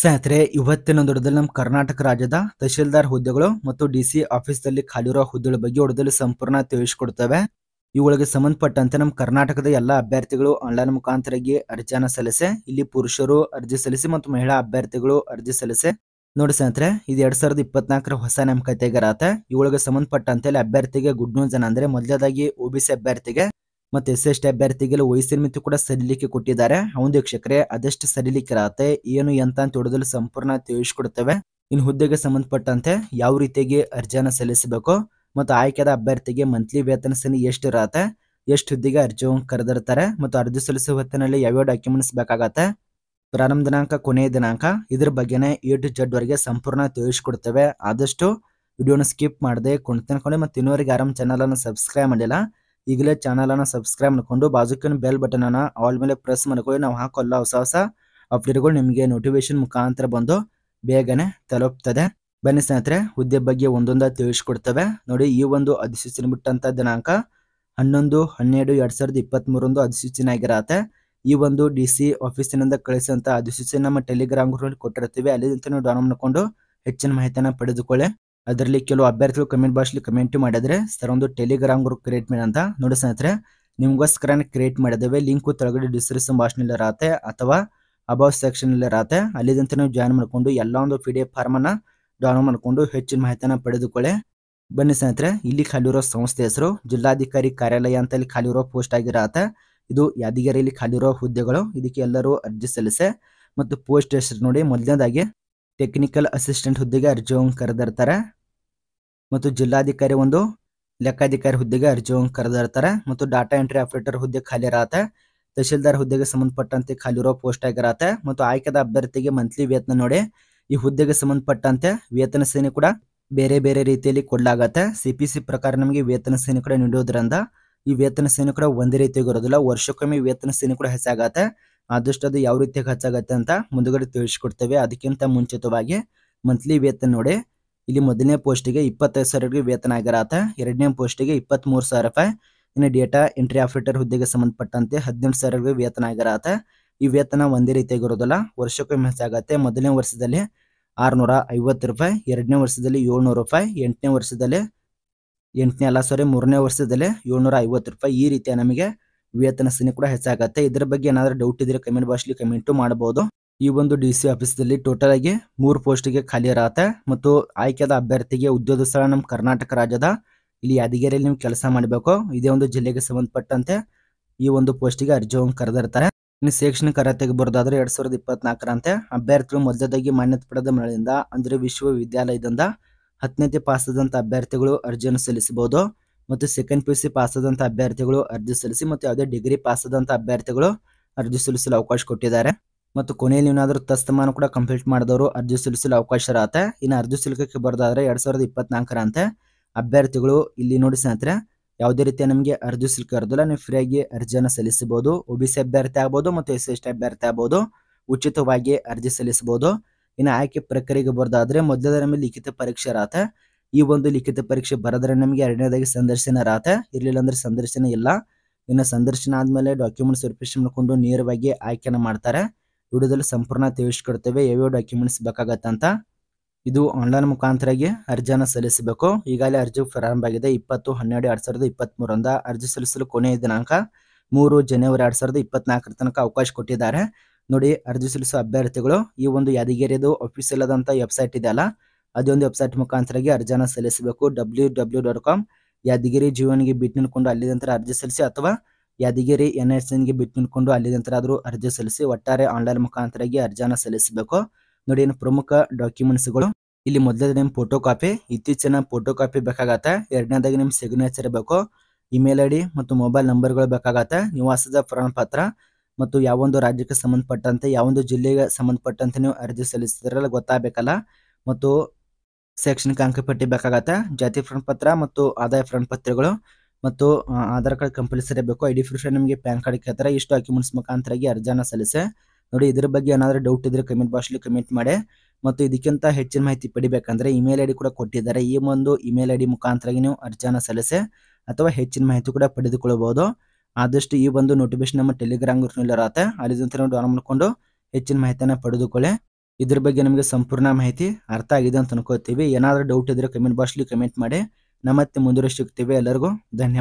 ಸ್ನೇಹಿತರೆ ಇವತ್ತಿನ ದೊಡ್ಡದಲ್ಲಿ ನಮ್ಮ ಕರ್ನಾಟಕ ರಾಜ್ಯದ ತಹಶೀಲ್ದಾರ್ ಹುದ್ದೆಗಳು ಮತ್ತು ಡಿ ಸಿ ಖಾಲಿ ಖಾಲಿರೋ ಹುದ್ದೆಗಳ ಬಗ್ಗೆ ಹೊಡೆದಲ್ಲಿ ಸಂಪೂರ್ಣ ತಿಳಿಸಿಕೊಡ್ತವೆ ಇವುಗಳಿಗೆ ಸಂಬಂಧಪಟ್ಟಂತೆ ನಮ್ಮ ಕರ್ನಾಟಕದ ಎಲ್ಲ ಅಭ್ಯರ್ಥಿಗಳು ಆನ್ಲೈನ್ ಮುಖಾಂತರಾಗಿ ಅರ್ಜಿಯನ್ನು ಸಲ್ಲಿಸಿ ಇಲ್ಲಿ ಪುರುಷರು ಅರ್ಜಿ ಸಲ್ಲಿಸಿ ಮತ್ತು ಮಹಿಳಾ ಅಭ್ಯರ್ಥಿಗಳು ಅರ್ಜಿ ಸಲ್ಲಿಸಿ ನೋಡಿ ಸ್ನೇಹಿತರೆ ಇದು ಎರಡ್ ಸಾವಿರದ ಇಪ್ಪತ್ನಾಲ್ಕರ ಹೊಸ ನೇಮಕಾತಿಗೆ ಇರತ್ತೆ ಇವುಗಳಿಗೆ ಸಂಬಂಧಪಟ್ಟಂತೆ ಅಭ್ಯರ್ಥಿಗೆ ಗುಡ್ ನ್ಯೂಸ್ ಏನಂದ್ರೆ ಮೊದಲದಾಗಿ ಒಬಿಸಿ ಅಭ್ಯರ್ಥಿಗೆ ಎಸ್ ಟಿ ಅಭ್ಯರ್ಥಿಗೆ ವಯಸ್ಸಿನ ಮಿತಿ ಕೂಡ ಸರಿಲಿಕ್ಕೆ ಕೊಟ್ಟಿದ್ದಾರೆ ಒಂದು ವೀಕ್ಷಕರೇ ಅದೆಷ್ಟು ಇರತ್ತೆ ಏನು ಎಂತ ಅಂತ ಸಂಪೂರ್ಣ ತಿಳಿಸ್ಕೊಡ್ತೇವೆ ಇನ್ನು ಹುದ್ದೆಗೆ ಸಂಬಂಧಪಟ್ಟಂತೆ ಯಾವ ರೀತಿಯಾಗಿ ಅರ್ಜಿಯನ್ನು ಸಲ್ಲಿಸಬೇಕು ಮತ್ತು ಆಯ್ಕೆದ ಅಭ್ಯರ್ಥಿಗೆ ಮಂತ್ಲಿ ವೇತನ ಸನಿ ಎಷ್ಟು ಇರತ್ತೆ ಎಷ್ಟು ಹುದ್ದೆಗೆ ಅರ್ಜಿ ಕರೆದಿರ್ತಾರೆ ಮತ್ತು ಅರ್ಜಿ ಸಲ್ಲಿಸುವ ಹೊತ್ತಿನಲ್ಲಿ ಯಾವ್ಯಾವ ಡಾಕ್ಯುಮೆಂಟ್ಸ್ ಬೇಕಾಗತ್ತೆ ಪ್ರಾರಂಭ ದಿನಾಂಕ ಕೊನೆಯ ದಿನಾಂಕ ಇದ್ರ ಬಗ್ಗೆನೇ ಎ ಟು ಜಡ್ ವರೆಗೆ ಸಂಪೂರ್ಣ ತಿಳಿಸ್ಕೊಡ್ತೇವೆ ಆದಷ್ಟು ವಿಡಿಯೋನ ಸ್ಕಿಪ್ ಮಾಡದೆ ಮತ್ತೆ ಮತ್ತು ಇನ್ನೂರಿಗೆ ಆರಾಮ್ ಅನ್ನು ಸಬ್ಸ್ಕ್ರೈಬ್ ಮಾಡಿಲ್ಲ ಈಗಲೇ ಚಾನಲನ್ನ ಸಬ್ಸ್ಕ್ರೈಬ್ ಮಾಡ್ಕೊಂಡು ಬಾಜುಕಿನ ಬೆಲ್ ಬಟನನ್ನು ಆಲ್ ಮೇಲೆ ಪ್ರೆಸ್ ಮಾಡ್ಕೊಳ್ಳಿ ನಾವು ಹಾಕೋಲ್ಲ ಹೊಸ ಹೊಸ ಅಪ್ಡೇಟ್ಗಳು ನಿಮಗೆ ನೋಟಿಫಿಕೇಶನ್ ಮುಖಾಂತರ ಬಂದು ಬೇಗನೆ ತಲುಪ್ತದೆ ಬನ್ನಿ ಸ್ನೇಹಿತರೆ ಹುದ್ದೆ ಬಗ್ಗೆ ಒಂದೊಂದ ತಿಳಿಸ್ಕೊಡ್ತವೆ ನೋಡಿ ಈ ಒಂದು ಅಧಿಸೂಚನೆ ಬಿಟ್ಟಂತ ದಿನಾಂಕ ಹನ್ನೊಂದು ಹನ್ನೆರಡು ಎರಡ್ ಸಾವಿರದ ಮೂರೊಂದು ಅಧಿಸೂಚನೆ ಆಗಿರತ್ತೆ ಈ ಒಂದು ಡಿ ಸಿ ಆಫೀಸಿನಿಂದ ಕಳಿಸಿದಂತ ಅಧಿಸೂಚನೆ ನಮ್ಮ ಟೆಲಿಗ್ರಾಮ್ ಗ್ರೂಪ್ ಕೊಟ್ಟಿರ್ತೀವಿ ಅಲ್ಲಿಂದ ನೀವು ಡೌನ್ ಮಾಡ್ಕೊಂಡು ಹೆಚ್ಚಿನ ಮಾಹಿತಿಯನ್ನ ಪಡೆದುಕೊಳ್ಳಿ ಅದರಲ್ಲಿ ಕೆಲವು ಅಭ್ಯರ್ಥಿಗಳು ಕಮೆಂಟ್ ಬಾಕ್ಸ್ಲಿ ಕಮೆಂಟ್ ಮಾಡಿದ್ರೆ ಸರ್ ಒಂದು ಟೆಲಿಗ್ರಾಮ್ ಗ್ರೂಪ್ ಕ್ರಿಯೇಟ್ ಮಾಡಿ ಅಂತ ನೋಡಿ ಸ್ನೇಹಿತರೆ ನಿಮಗೋಸ್ಕರ ಕ್ರಿಯೇಟ್ ಮಾಡಿದ್ದೇವೆ ಲಿಂಕ್ ತೆಳಗಡೆ ಡಿಸ್ಕ್ರಿಪ್ಷನ್ ಬಾಕ್ಸ್ನಲ್ಲಿ ಇರತ್ತೆ ಅಥವಾ ಅಬೌವ್ ಸೆಕ್ಷನ್ ಇರತ್ತೆ ಅಲ್ಲಿದಂತ ನೀವು ಜಾಯಿನ್ ಮಾಡಿಕೊಂಡು ಎಲ್ಲ ಒಂದು ಪಿ ಡಿ ಎಫ್ ಫಾರ್ಮನ್ನು ಡೌನ್ಲೋಡ್ ಮಾಡಿಕೊಂಡು ಹೆಚ್ಚಿನ ಮಾಹಿತಿಯನ್ನ ಪಡೆದುಕೊಳ್ಳಿ ಬನ್ನಿ ಸ್ನೇಹಿತರೆ ಇಲ್ಲಿ ಖಾಲಿರೋ ಸಂಸ್ಥೆ ಹೆಸರು ಜಿಲ್ಲಾಧಿಕಾರಿ ಕಾರ್ಯಾಲಯ ಅಂತ ಇಲ್ಲಿ ಖಾಲಿರೋ ಪೋಸ್ಟ್ ಆಗಿರತ್ತೆ ಇದು ಯಾದಗಿರಿಯಲ್ಲಿ ಖಾಲಿರೋ ಹುದ್ದೆಗಳು ಇದಕ್ಕೆ ಎಲ್ಲರೂ ಅರ್ಜಿ ಸಲ್ಲಿಸೆ ಮತ್ತು ಪೋಸ್ಟ್ ಹೆಸರು ನೋಡಿ ಮೊದಲನೇದಾಗಿ ಟೆಕ್ನಿಕಲ್ ಅಸಿಸ್ಟೆಂಟ್ ಹುದ್ದೆಗೆ ಅರ್ಜಿಯನ್ನು ಕರೆದಿರ್ತಾರೆ ಮತ್ತು ಜಿಲ್ಲಾಧಿಕಾರಿ ಒಂದು ಲೆಕ್ಕಾಧಿಕಾರಿ ಹುದ್ದೆಗೆ ಅರ್ಜಿಯನ್ನು ಕರೆದಿರ್ತಾರೆ ಮತ್ತು ಡಾಟಾ ಎಂಟ್ರಿ ಆಪರೇಟರ್ ಹುದ್ದೆ ಖಾಲಿ ಇರತ್ತೆ ತಹಶೀಲ್ದಾರ್ ಹುದ್ದೆಗೆ ಸಂಬಂಧಪಟ್ಟಂತೆ ಇರೋ ಪೋಸ್ಟ್ ಆಗಿರತ್ತೆ ಮತ್ತು ಆಯ್ಕೆದ ಅಭ್ಯರ್ಥಿಗೆ ಮಂತ್ಲಿ ವೇತನ ನೋಡಿ ಈ ಹುದ್ದೆಗೆ ಸಂಬಂಧಪಟ್ಟಂತೆ ವೇತನ ಸೇನೆ ಕೂಡ ಬೇರೆ ಬೇರೆ ರೀತಿಯಲ್ಲಿ ಕೊಡಲಾಗತ್ತೆ ಸಿ ಪಿ ಸಿ ಪ್ರಕಾರ ನಮಗೆ ವೇತನ ಸೇನೆ ಕೂಡ ನೀಡೋದ್ರಿಂದ ಈ ವೇತನ ಸೇನೆ ಕೂಡ ಒಂದೇ ರೀತಿಯಾಗಿರೋದಿಲ್ಲ ವರ್ಷಕ್ಕೊಮ್ಮೆ ವೇತನ ಸೇನೆ ಕೂಡ ಹೆಚ್ಚಾಗತ್ತೆ ಆದಷ್ಟು ಅದು ಯಾವ ರೀತಿ ಖರ್ಚಾಗತ್ತೆ ಅಂತ ಮುಂದುಗಡೆ ತಿಳಿಸ್ಕೊಡ್ತೇವೆ ಅದಕ್ಕಿಂತ ಮುಂಚಿತವಾಗಿ ಮಂತ್ಲಿ ವೇತನ ನೋಡಿ ಇಲ್ಲಿ ಮೊದಲನೇ ಪೋಸ್ಟಿಗೆ ಇಪ್ಪತ್ತೈದು ಸಾವಿರ ವೇತನ ಆಗಿರತ್ತೆ ಎರಡನೇ ಪೋಸ್ಟಿಗೆ ಇಪ್ಪತ್ತ್ಮೂರು ಸಾವಿರ ರೂಪಾಯಿ ಇನ್ನು ಡೇಟಾ ಎಂಟ್ರಿ ಆಪರೇಟರ್ ಹುದ್ದೆಗೆ ಸಂಬಂಧಪಟ್ಟಂತೆ ಹದಿನೆಂಟು ಸಾವಿರ ವೇತನ ಆಗಿರತ್ತೆ ಈ ವೇತನ ಒಂದೇ ಇರೋದಿಲ್ಲ ವರ್ಷಕ್ಕೊಮ್ಮೆ ಹೆಚ್ಚಾಗತ್ತೆ ಮೊದಲನೇ ವರ್ಷದಲ್ಲಿ ಆರುನೂರ ಐವತ್ತು ರೂಪಾಯಿ ಎರಡನೇ ವರ್ಷದಲ್ಲಿ ಏಳ್ನೂರು ರೂಪಾಯಿ ಎಂಟನೇ ವರ್ಷದಲ್ಲಿ ಎಂಟನೇ ಅಲ್ಲ ಸಾರಿ ಮೂರನೇ ವರ್ಷದಲ್ಲಿ ಏಳ್ನೂರ ಐವತ್ತು ರೂಪಾಯಿ ಈ ರೀತಿಯ ನಮಗೆ ವೇತನ ಸೇನೆ ಕೂಡ ಹೆಚ್ಚಾಗತ್ತೆ ಇದರ ಬಗ್ಗೆ ಏನಾದರೂ ಡೌಟ್ ಇದ್ರೆ ಕಮೆಂಟ್ ಬಾಕ್ಸ್ಲಿ ಕಮೆಂಟು ಮಾಡಬಹುದು ಈ ಒಂದು ಡಿ ಸಿ ದಲ್ಲಿ ಟೋಟಲ್ ಆಗಿ ಮೂರು ಗೆ ಖಾಲಿ ಇರತ್ತೆ ಮತ್ತು ಆಯ್ಕೆದ ಅಭ್ಯರ್ಥಿಗೆ ಉದ್ಯೋಗ ಸ್ಥಳ ನಮ್ಮ ಕರ್ನಾಟಕ ರಾಜ್ಯದ ಇಲ್ಲಿ ಯಾದಗಿರಿಯಲ್ಲಿ ನೀವು ಕೆಲಸ ಮಾಡಬೇಕು ಇದೇ ಒಂದು ಜಿಲ್ಲೆಗೆ ಸಂಬಂಧಪಟ್ಟಂತೆ ಈ ಒಂದು ಪೋಸ್ಟ್ ಗೆ ಅರ್ಜಿಯನ್ನು ಕರೆದಿರ್ತಾರೆ ಇನ್ನು ಶೈಕ್ಷಣಿಕ ಅರ್ಹತೆಗೆ ಬರೋದಾದ್ರೆ ಎರಡ್ ಸಾವಿರದ ಇಪ್ಪತ್ನಾಲ್ಕರಂತೆ ಅಭ್ಯರ್ಥಿಗಳು ಮೊದಲದಾಗಿ ಮಾನ್ಯತೆ ಪಡೆದ ಮಳೆಯಿಂದ ಅಂದ್ರೆ ವಿಶ್ವವಿದ್ಯಾಲಯದಿಂದ ಪಾಸ್ ಪಾಸದಂಥ ಅಭ್ಯರ್ಥಿಗಳು ಅರ್ಜಿಯನ್ನು ಸಲ್ಲಿಸಬಹುದು ಮತ್ತು second P U C pass ಆದಂತ ಅಭ್ಯರ್ಥಿಗಳು ಅರ್ಜಿ ಸಲ್ಲಿಸಿ ಮತ್ತು ಯಾವುದೇ ಡಿಗ್ರಿ ಪಾಸ್ ಆದಂತ ಅಭ್ಯರ್ಥಿಗಳು ಅರ್ಜಿ ಸಲ್ಲಿಸಲು ಅವಕಾಶ ಕೊಟ್ಟಿದ್ದಾರೆ ಮತ್ತು ಕೊನೆಯಲ್ಲಿ ಏನಾದರೂ ತಸ್ತಮಾನ ಕೂಡ ಕಂಪ್ಲೀಟ್ ಮಾಡಿದವರು ಅರ್ಜಿ ಸಲ್ಲಿಸಲು ಅವಕಾಶ ಇರತ್ತೆ ಇನ್ನು ಅರ್ಜಿ ಸಲ್ಲಿಕೆ ಬರೋದಾದ್ರೆ ಎರಡು ಸಾವಿರದ ಇಪ್ಪತ್ನಾಲ್ಕರಂತೆ ಅಭ್ಯರ್ಥಿಗಳು ಇಲ್ಲಿ ನೋಡಿ ಸ್ನೇಹಿತರೆ ಯಾವುದೇ ರೀತಿಯ ನಮಗೆ ಅರ್ಜಿ ಸಿಲ್ಕ ಇರೋದಿಲ್ಲ ನೀವು ಫ್ರೀಯಾಗಿ ಅರ್ಜಿಯನ್ನು ಸಲ್ಲಿಸಬಹುದು ಒ ಬಿ ಸಿ ಅಭ್ಯರ್ಥಿ ಆಗ್ಬೋದು ಮತ್ತು ಎಸ್ ಎಸ್ ಟಿ ಅಭ್ಯರ್ಥಿ ಆಗ್ಬೋದು ಉಚಿತವಾಗಿ ಅರ್ಜಿ ಸಲ್ಲಿಸಬಹುದು ಇನ್ನು ಆಯ್ಕೆ ಪ್ರಕ್ರಿಯೆಗೆ ಬರೋದಾದರೆ ಮೊದಲನೇ ನಮಗೆ ಲಿಖಿತ ಪರೀಕ್ಷೆ ಇರತ್ತೆ ಈ ಒಂದು ಲಿಖಿತ ಪರೀಕ್ಷೆ ಬರೆದ್ರೆ ನಿಮಗೆ ಎರಡನೇದಾಗಿ ಸಂದರ್ಶನ ರಾತ ಇರಲಿಲ್ಲ ಅಂದ್ರೆ ಸಂದರ್ಶನ ಇಲ್ಲ ಇನ್ನು ಸಂದರ್ಶನ ಆದ್ಮೇಲೆ ಡಾಕ್ಯುಮೆಂಟ್ಸ್ ವೆರಿಫಿಕೇಶನ್ ಮಾಡಿಕೊಂಡು ನೇರವಾಗಿ ಆಯ್ಕೆನ ಮಾಡ್ತಾರೆ ವಿಡಿಯೋದಲ್ಲಿ ಸಂಪೂರ್ಣ ತಿಳಿಸ್ಕೊಡ್ತೇವೆ ಯಾವ್ಯಾವ ಡಾಕ್ಯುಮೆಂಟ್ಸ್ ಬೇಕಾಗತ್ತಂತ ಇದು ಆನ್ಲೈನ್ ಮುಖಾಂತರಾಗಿ ಅರ್ಜಿಯನ್ನ ಸಲ್ಲಿಸಬೇಕು ಈಗಾಗಲೇ ಅರ್ಜಿ ಪ್ರಾರಂಭ ಆಗಿದೆ ಇಪ್ಪತ್ತು ಹನ್ನೆರಡು ಎರಡ್ ಸಾವಿರದ ಮೂರಂದ ಅರ್ಜಿ ಸಲ್ಲಿಸಲು ಕೊನೆಯ ದಿನಾಂಕ ಮೂರು ಜನವರಿ ಎರಡ್ ಸಾವಿರದ ಇಪ್ಪತ್ನಾಲ್ಕರ ತನಕ ಅವಕಾಶ ಕೊಟ್ಟಿದ್ದಾರೆ ನೋಡಿ ಅರ್ಜಿ ಸಲ್ಲಿಸುವ ಅಭ್ಯರ್ಥಿಗಳು ಈ ಒಂದು ಯಾದಗಿರಿದು ಆಫೀಸ್ ಆದಂತ ವೆಬ್ಸೈಟ್ ಇದೆ ಅಲ್ಲ ಅದೊಂದು ವೆಬ್ಸೈಟ್ ಮುಖಾಂತರವಾಗಿ ಅರ್ಜಿನ ಸಲ್ಲಿಸಬೇಕು W W dot com Yadgiri ಜೀವನಿಗೆ ಬಿಟ್ಟು ನಿಂತ್ಕೊಂಡು ಅಲ್ಲಿ ನಂತರ ಅರ್ಜಿ ಸಲ್ಲಿಸಿ ಅಥವಾ ಯಾದಗಿರಿ ಎನ್ ಎಸ್ ಎನ್ಗೆ ಬಿಟ್ಟು ನಿಂತ್ಕೊಂಡು ಅಲ್ಲಿ ನಂತರ ಆದರೂ ಅರ್ಜಿ ಸಲ್ಲಿಸಿ ಒಟ್ಟಾರೆ ಆನ್ಲೈನ್ ಮುಖಾಂತರಾಗಿ ಅರ್ಜಿನ ಸಲ್ಲಿಸಬೇಕು ನೋಡಿ ಏನು ಪ್ರಮುಖ ಗಳು ಇಲ್ಲಿ ಮೊದಲೇ ನಿಮ್ಮ ಫೋಟೋ ಕಾಪಿ ಇತ್ತೀಚಿನ ಫೋಟೋ ಕಾಪಿ ಬೇಕಾಗತ್ತೆ ಎರಡನೇದಾಗಿ ನಿಮ್ಮ ಸಿಗ್ನೇಚರ್ ಬೇಕು ಇಮೇಲ್ ಐಡಿ ಮತ್ತು ಮೊಬೈಲ್ ನಂಬರ್ಗಳು ಬೇಕಾಗತ್ತೆ ನಿವಾಸದ ಪ್ರಮಾಣ ಪತ್ರ ಮತ್ತು ಯಾವೊಂದು ರಾಜ್ಯಕ್ಕೆ ಸಂಬಂಧಪಟ್ಟಂತೆ ಯಾವೊಂದು ಜಿಲ್ಲೆಗೆ ಸಂಬಂಧಪಟ್ಟಂತೆ ನೀವು ಅರ್ಜಿ ಸಲ್ಲಿಸಿದ್ರಲ್ಲ ಗೊತ್ತಾಗಬೇಕಲ್ಲ ಮತ್ತು ಶೈಕ್ಷಣಿಕ ಪಟ್ಟಿ ಬೇಕಾಗತ್ತೆ ಜಾತಿ ಪ್ರಮಾಣ ಪತ್ರ ಮತ್ತು ಆದಾಯ ಪ್ರಮಾಣ ಪತ್ರಗಳು ಮತ್ತು ಆಧಾರ್ ಕಾರ್ಡ್ ಕಂಪಲ್ಸರಿ ಬೇಕು ಐಡಿ ಡಿ ನಿಮಗೆ ಪ್ಯಾನ್ ಕಾರ್ಡ್ ಕೇಳ್ತಾರೆ ಇಷ್ಟು ಡಾಕ್ಯುಮೆಂಟ್ಸ್ ಮುಖಾಂತರಾಗಿ ಅರ್ಜಿನ ಸಲ್ಲಿಸೆ ನೋಡಿ ಇದ್ರ ಬಗ್ಗೆ ಏನಾದರೂ ಡೌಟ್ ಇದ್ರೆ ಕಮೆಂಟ್ ಅಲ್ಲಿ ಕಮೆಂಟ್ ಮಾಡಿ ಮತ್ತು ಇದಕ್ಕಿಂತ ಹೆಚ್ಚಿನ ಮಾಹಿತಿ ಪಡಿಬೇಕಂದ್ರೆ ಇಮೇಲ್ ಐ ಡಿ ಕೂಡ ಕೊಟ್ಟಿದ್ದಾರೆ ಈ ಒಂದು ಇಮೇಲ್ ಐ ಡಿ ನೀವು ಅರ್ಜಿನ ಸಲ್ಲಿಸೆ ಅಥವಾ ಹೆಚ್ಚಿನ ಮಾಹಿತಿ ಕೂಡ ಪಡೆದುಕೊಳ್ಳಬಹುದು ಆದಷ್ಟು ಈ ಒಂದು ನೋಟಿಫಿಕೇಶನ್ ನಮ್ಮ ಟೆಲಿಗ್ರಾಮ್ ಗ್ರೂಪ್ನಲ್ಲಿ ಅಲ್ಲಿ ನಾವು ಮಾಡಿಕೊಂಡು ಹೆಚ್ಚಿನ ಮಾಹಿತಿಯನ್ನು ಪಡೆದುಕೊಳ್ಳಿ ಇದ್ರ ಬಗ್ಗೆ ನಮಗೆ ಸಂಪೂರ್ಣ ಮಾಹಿತಿ ಅರ್ಥ ಆಗಿದೆ ಅಂತ ಅನ್ಕೋತೀವಿ ಏನಾದರೂ ಡೌಟ್ ಇದ್ರೆ ಕಮೆಂಟ್ ಬಾಕ್ಸ್ಲಿ ಕಮೆಂಟ್ ಮಾಡಿ ನಮ್ಮತ್ತೆ ಮತ್ತೆ ಎಲ್ಲರಿಗೂ ಧನ್ಯವಾದ